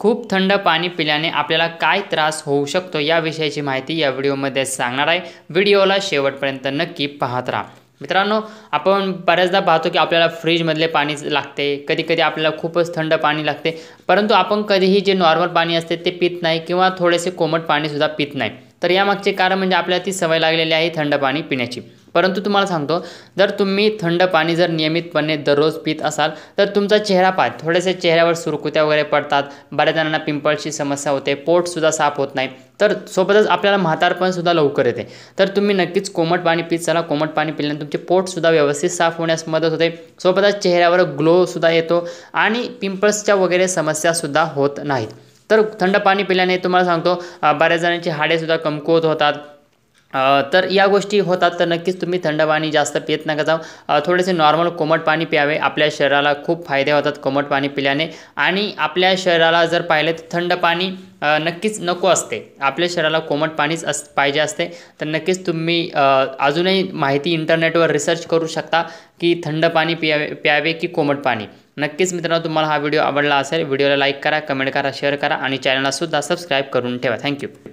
खूप थंड पाणी पिल्याने आपल्याला काय त्रास होऊ शकतो याविषयीची माहिती या व्हिडिओमध्ये सांगणार आहे व्हिडिओला शेवटपर्यंत नक्की पाहत राहा मित्रांनो आपण बऱ्याचदा पाहतो की आपल्याला फ्रीजमधले पाणी लागते कधी कधी आपल्याला खूपच थंड पाणी लागते परंतु आपण कधीही जे नॉर्मल पाणी असते ते पित नाही किंवा थोडेसे कोमट पाणीसुद्धा पित नाही तर यामागचे कारण म्हणजे आपल्याला ती सवय लागलेली आहे थंड पाणी पिण्याची परंतु तुम्हाला सांगतो जर तुम्ही थंड पाणी जर नियमितपणे दररोज पित असाल तर तुमचा चेहरा पाय थोडेसे चेहऱ्यावर सुरकुत्या वगैरे पडतात बऱ्याच जणांना पिंपल्सची समस्या होते पोटसुद्धा साफ होत नाही तर सोबतच आपल्याला म्हातारपणसुद्धा लवकर येते तर तुम्ही नक्कीच कोमट पाणी पित चला कोमट पाणी पिल्याने तुमचे पोटसुद्धा व्यवस्थित साफ होण्यास मदत होते सोबतच चेहऱ्यावर ग्लोसुद्धा येतो आणि पिंपल्सच्या वगैरे समस्यासुद्धा होत नाहीत तर थंड पाणी पिल्याने तुम्हाला सांगतो बऱ्याच जणांची हाडेसुद्धा कमकुवत होतात तर या गोष्टी होतात तर नक्कीच तुम्ही थंड पाणी जास्त पित नका जाऊ थोडेसे नॉर्मल कोमट पाणी प्यावे आपल्या शरीराला खूप फायदे होतात कोमट पाणी पिल्याने आणि आपल्या शरीराला जर पाहिलं तर थंड पाणी नक्कीच नको असते आपल्या शरीराला कोमट पाणीच अस पाहिजे असते तर नक्कीच तुम्ही अजूनही माहिती इंटरनेटवर रिसर्च करू शकता की थंड पाणी प्यावे प्यावे की कोमट पाणी नक्कीच मित्रांनो तुम्हाला हा व्हिडिओ आवडला असेल व्हिडिओला लाईक करा कमेंट करा शेअर करा आणि चॅनललासुद्धा सबस्क्राईब करून ठेवा थँक्यू